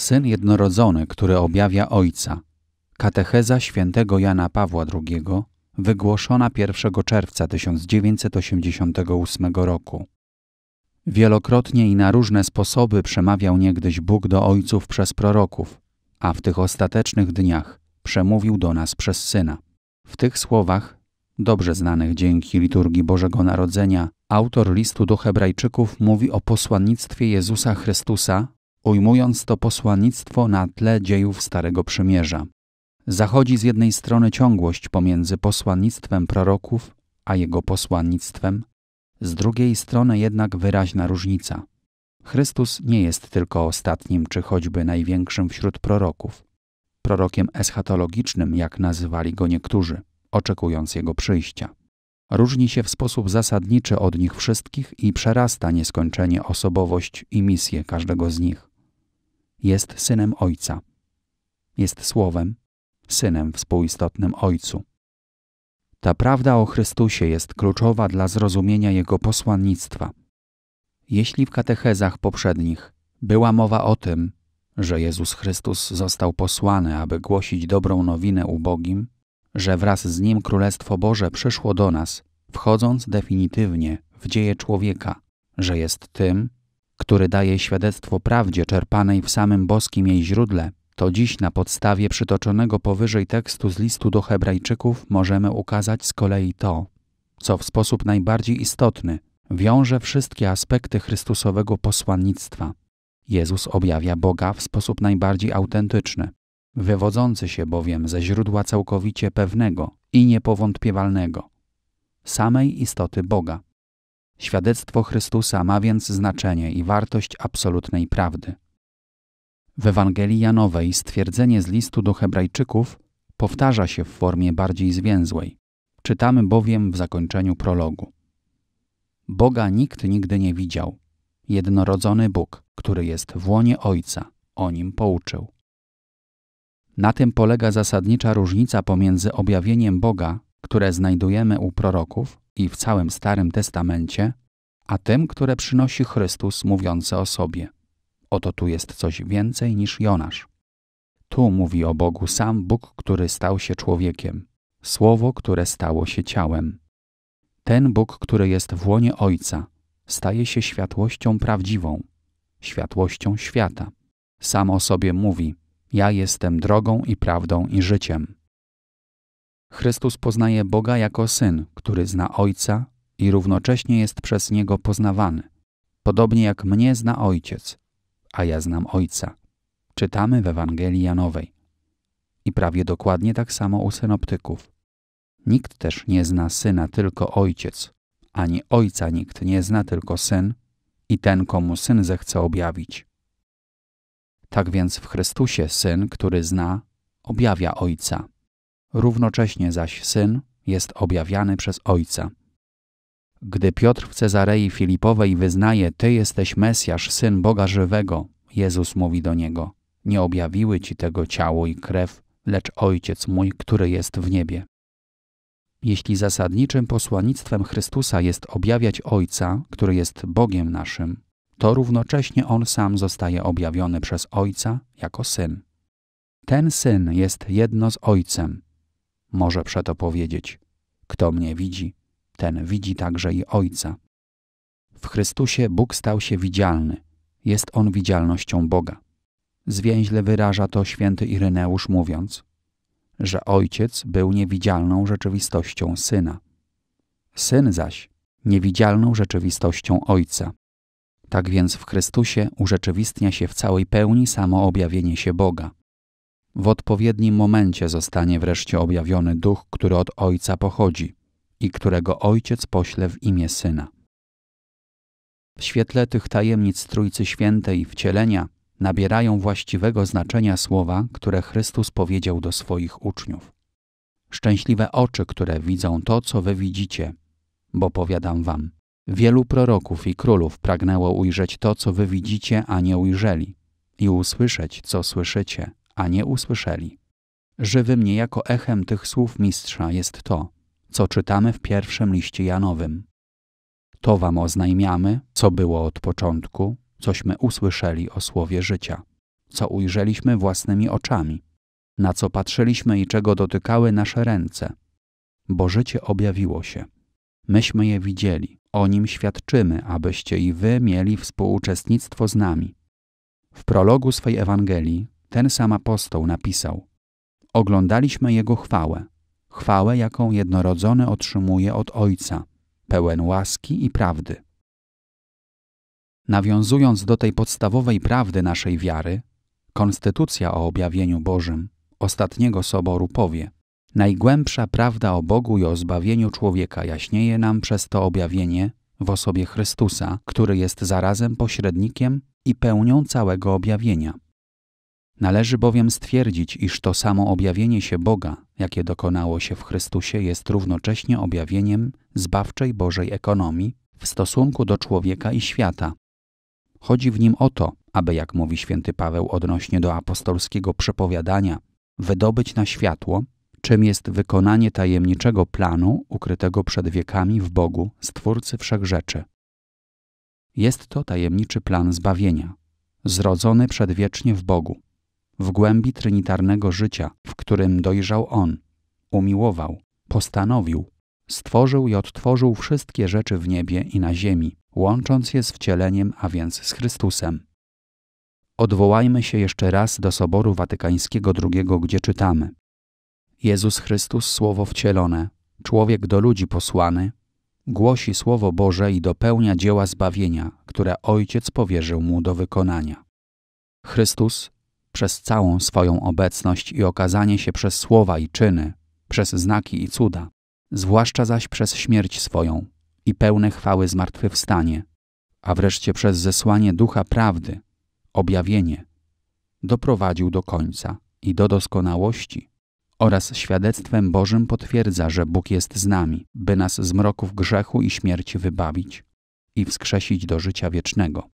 Syn jednorodzony, który objawia Ojca. Katecheza świętego Jana Pawła II, wygłoszona 1 czerwca 1988 roku. Wielokrotnie i na różne sposoby przemawiał niegdyś Bóg do ojców przez proroków, a w tych ostatecznych dniach przemówił do nas przez Syna. W tych słowach, dobrze znanych dzięki liturgii Bożego Narodzenia, autor listu do Hebrajczyków mówi o posłannictwie Jezusa Chrystusa ujmując to posłanictwo na tle dziejów Starego Przymierza. Zachodzi z jednej strony ciągłość pomiędzy posłannictwem proroków a jego posłannictwem, z drugiej strony jednak wyraźna różnica. Chrystus nie jest tylko ostatnim czy choćby największym wśród proroków, prorokiem eschatologicznym, jak nazywali go niektórzy, oczekując jego przyjścia. Różni się w sposób zasadniczy od nich wszystkich i przerasta nieskończenie osobowość i misję każdego z nich jest synem Ojca. Jest Słowem, synem współistotnym Ojcu. Ta prawda o Chrystusie jest kluczowa dla zrozumienia Jego posłannictwa. Jeśli w katechezach poprzednich była mowa o tym, że Jezus Chrystus został posłany, aby głosić dobrą nowinę ubogim, że wraz z Nim Królestwo Boże przyszło do nas, wchodząc definitywnie w dzieje człowieka, że jest tym, który daje świadectwo prawdzie czerpanej w samym boskim jej źródle, to dziś na podstawie przytoczonego powyżej tekstu z listu do Hebrajczyków możemy ukazać z kolei to, co w sposób najbardziej istotny wiąże wszystkie aspekty Chrystusowego posłannictwa. Jezus objawia Boga w sposób najbardziej autentyczny, wywodzący się bowiem ze źródła całkowicie pewnego i niepowątpiewalnego samej istoty Boga. Świadectwo Chrystusa ma więc znaczenie i wartość absolutnej prawdy. W Ewangelii Janowej stwierdzenie z listu do Hebrajczyków powtarza się w formie bardziej zwięzłej. Czytamy bowiem w zakończeniu prologu. Boga nikt nigdy nie widział. Jednorodzony Bóg, który jest w łonie Ojca, o nim pouczył. Na tym polega zasadnicza różnica pomiędzy objawieniem Boga, które znajdujemy u proroków, i w całym Starym Testamencie, a tym, które przynosi Chrystus mówiące o sobie. Oto tu jest coś więcej niż Jonasz. Tu mówi o Bogu sam Bóg, który stał się człowiekiem, słowo, które stało się ciałem. Ten Bóg, który jest w łonie Ojca, staje się światłością prawdziwą, światłością świata. Sam o sobie mówi: Ja jestem drogą i prawdą i życiem. Chrystus poznaje Boga jako syn, który zna Ojca i równocześnie jest przez niego poznawany. Podobnie jak mnie zna Ojciec, a ja znam Ojca. Czytamy w Ewangelii Janowej. I prawie dokładnie tak samo u synoptyków. Nikt też nie zna syna, tylko ojciec, ani ojca nikt nie zna, tylko syn i ten, komu syn zechce objawić. Tak więc w Chrystusie syn, który zna, objawia ojca równocześnie zaś Syn jest objawiany przez Ojca. Gdy Piotr w Cezarei Filipowej wyznaje Ty jesteś Mesjasz, Syn Boga Żywego, Jezus mówi do niego, nie objawiły Ci tego ciało i krew, lecz Ojciec mój, który jest w niebie. Jeśli zasadniczym posłanictwem Chrystusa jest objawiać Ojca, który jest Bogiem naszym, to równocześnie On sam zostaje objawiony przez Ojca jako Syn. Ten Syn jest jedno z Ojcem, może przeto powiedzieć: Kto mnie widzi, ten widzi także i Ojca. W Chrystusie Bóg stał się widzialny, jest on widzialnością Boga. Zwięźle wyraża to święty Ireneusz mówiąc, że Ojciec był niewidzialną rzeczywistością Syna. Syn zaś niewidzialną rzeczywistością Ojca. Tak więc w Chrystusie urzeczywistnia się w całej pełni samo objawienie się Boga w odpowiednim momencie zostanie wreszcie objawiony duch, który od Ojca pochodzi i którego Ojciec pośle w imię Syna. W świetle tych tajemnic Trójcy Świętej wcielenia nabierają właściwego znaczenia słowa, które Chrystus powiedział do swoich uczniów. Szczęśliwe oczy, które widzą to, co wy widzicie, bo powiadam wam, wielu proroków i królów pragnęło ujrzeć to, co wy widzicie, a nie ujrzeli, i usłyszeć, co słyszycie, a nie usłyszeli. Żywym niejako echem tych słów mistrza jest to, co czytamy w pierwszym liście Janowym. To wam oznajmiamy, co było od początku, cośmy usłyszeli o słowie życia, co ujrzeliśmy własnymi oczami, na co patrzyliśmy i czego dotykały nasze ręce. Bo życie objawiło się. Myśmy je widzieli, o nim świadczymy, abyście i wy mieli współuczestnictwo z nami. W prologu swej Ewangelii ten sam apostoł napisał: Oglądaliśmy jego chwałę, chwałę, jaką jednorodzony otrzymuje od Ojca, pełen łaski i prawdy. Nawiązując do tej podstawowej prawdy naszej wiary, konstytucja o objawieniu Bożym, ostatniego soboru powie: Najgłębsza prawda o Bogu i o zbawieniu człowieka jaśnieje nam przez to objawienie w osobie Chrystusa, który jest zarazem pośrednikiem i pełnią całego objawienia. Należy bowiem stwierdzić, iż to samo objawienie się Boga, jakie dokonało się w Chrystusie, jest równocześnie objawieniem zbawczej Bożej ekonomii w stosunku do człowieka i świata. Chodzi w nim o to, aby, jak mówi święty Paweł odnośnie do apostolskiego przepowiadania, wydobyć na światło, czym jest wykonanie tajemniczego planu ukrytego przed wiekami w Bogu, Stwórcy Wszechrzeczy. Jest to tajemniczy plan zbawienia, zrodzony przedwiecznie w Bogu w głębi trinitarnego życia, w którym dojrzał on, umiłował, postanowił, stworzył i odtworzył wszystkie rzeczy w niebie i na ziemi, łącząc je z wcieleniem, a więc z Chrystusem. Odwołajmy się jeszcze raz do Soboru Watykańskiego II, gdzie czytamy: Jezus Chrystus, słowo wcielone, człowiek do ludzi posłany, głosi słowo Boże i dopełnia dzieła zbawienia, które Ojciec powierzył mu do wykonania. Chrystus, przez całą swoją obecność i okazanie się przez słowa i czyny, przez znaki i cuda, zwłaszcza zaś przez śmierć swoją i pełne chwały zmartwychwstanie, a wreszcie przez zesłanie ducha prawdy, objawienie, doprowadził do końca i do doskonałości oraz świadectwem Bożym potwierdza, że Bóg jest z nami, by nas z mroków grzechu i śmierci wybawić i wskrzesić do życia wiecznego.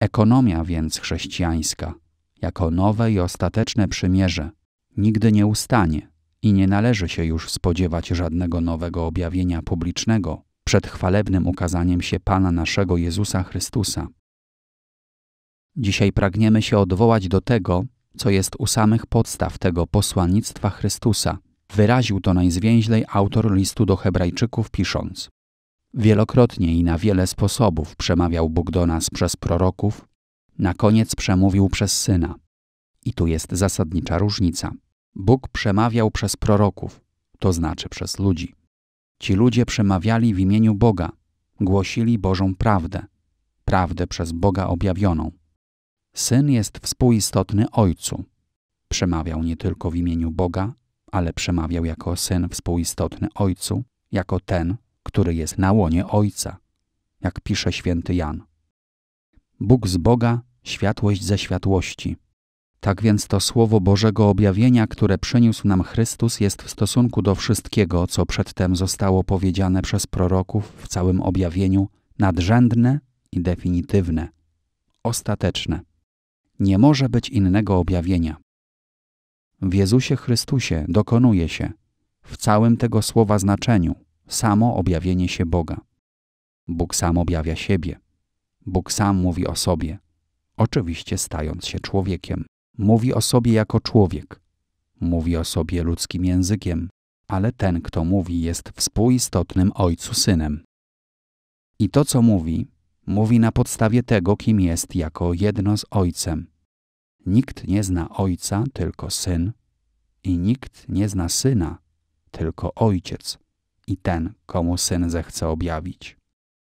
Ekonomia więc chrześcijańska jako nowe i ostateczne przymierze, nigdy nie ustanie i nie należy się już spodziewać żadnego nowego objawienia publicznego przed chwalebnym ukazaniem się Pana naszego Jezusa Chrystusa. Dzisiaj pragniemy się odwołać do tego, co jest u samych podstaw tego posłannictwa Chrystusa. Wyraził to najzwięźlej autor listu do Hebrajczyków, pisząc: Wielokrotnie i na wiele sposobów przemawiał Bóg do nas przez proroków, na koniec przemówił przez syna. I tu jest zasadnicza różnica. Bóg przemawiał przez proroków, to znaczy przez ludzi. Ci ludzie przemawiali w imieniu Boga, głosili Bożą prawdę, prawdę przez Boga objawioną. Syn jest współistotny Ojcu. Przemawiał nie tylko w imieniu Boga, ale przemawiał jako syn współistotny Ojcu, jako ten, który jest na łonie Ojca, jak pisze święty Jan. Bóg z Boga światłość ze światłości. Tak więc to Słowo Bożego objawienia, które przyniósł nam Chrystus, jest w stosunku do wszystkiego, co przedtem zostało powiedziane przez proroków w całym objawieniu, nadrzędne i definitywne, ostateczne. Nie może być innego objawienia. W Jezusie Chrystusie dokonuje się, w całym tego słowa znaczeniu, samo objawienie się Boga. Bóg sam objawia siebie. Bóg sam mówi o sobie oczywiście stając się człowiekiem. Mówi o sobie jako człowiek. Mówi o sobie ludzkim językiem, ale ten, kto mówi, jest współistotnym ojcu synem. I to, co mówi, mówi na podstawie tego, kim jest jako jedno z ojcem. Nikt nie zna ojca, tylko syn, i nikt nie zna syna, tylko ojciec, i ten, komu syn zechce objawić.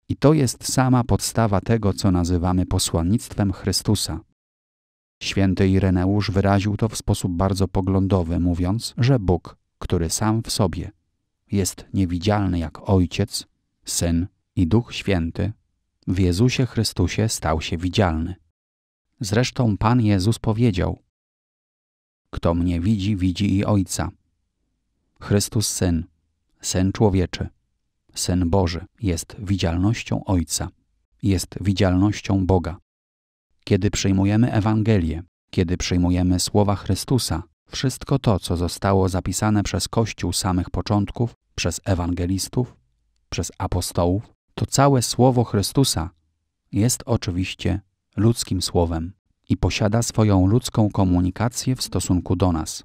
I to jest sama podstawa tego, co nazywamy posłannictwem Chrystusa. Święty Ireneusz wyraził to w sposób bardzo poglądowy, mówiąc, że Bóg, który sam w sobie jest niewidzialny jak Ojciec, Syn i Duch Święty, w Jezusie Chrystusie stał się widzialny. Zresztą Pan Jezus powiedział: Kto mnie widzi, widzi i Ojca. Chrystus Syn, Syn Człowieczy. Syn Boży jest widzialnością Ojca, jest widzialnością Boga. Kiedy przyjmujemy Ewangelię, kiedy przyjmujemy słowa Chrystusa, wszystko to, co zostało zapisane przez Kościół samych początków, przez ewangelistów, przez apostołów, to całe słowo Chrystusa jest oczywiście ludzkim słowem i posiada swoją ludzką komunikację w stosunku do nas.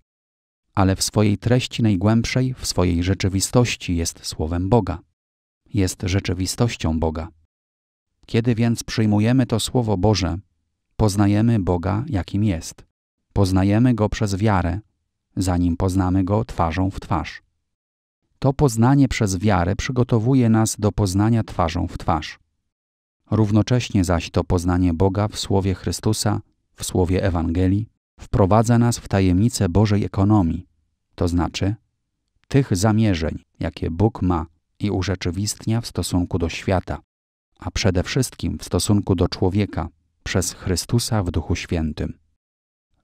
Ale w swojej treści najgłębszej, w swojej rzeczywistości jest słowem Boga, jest rzeczywistością Boga. Kiedy więc przyjmujemy to Słowo Boże, poznajemy Boga, jakim jest. Poznajemy Go przez wiarę, zanim poznamy Go twarzą w twarz. To poznanie przez wiarę przygotowuje nas do poznania twarzą w twarz. Równocześnie zaś to poznanie Boga w Słowie Chrystusa, w Słowie Ewangelii, wprowadza nas w tajemnicę Bożej ekonomii, to znaczy tych zamierzeń, jakie Bóg ma i urzeczywistnia w stosunku do świata, a przede wszystkim w stosunku do człowieka przez Chrystusa w Duchu Świętym.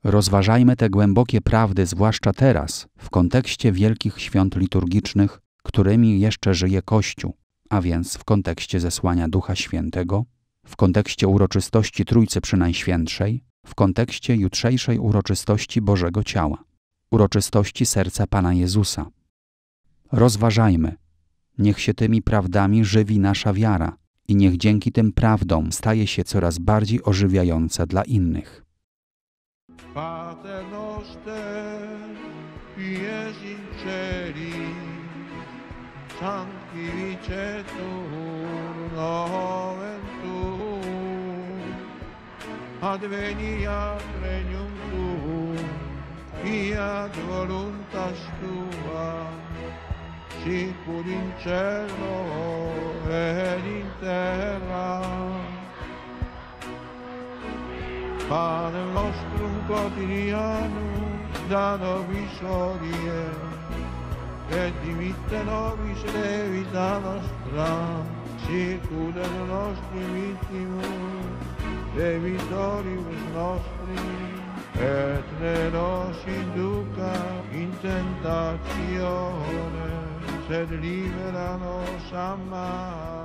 Rozważajmy te głębokie prawdy, zwłaszcza teraz, w kontekście wielkich świąt liturgicznych, którymi jeszcze żyje Kościół, a więc w kontekście zesłania Ducha Świętego, w kontekście uroczystości Trójcy Przynajświętszej, w kontekście jutrzejszej uroczystości Bożego Ciała, uroczystości Serca Pana Jezusa. Rozważajmy, Niech się tymi prawdami żywi nasza wiara i niech dzięki tym prawdom staje się coraz bardziej ożywiająca dla innych. Pater regnum tuum, fiat voluntas sicuri in cielo ed in terra. Pane nostro quotidiano, da noi sorie, e dimitte nobis le vita nostra, sicure i nostri vittime, e vittoribus nostri, et ne nos induca in tentazione, said it even on old Sama.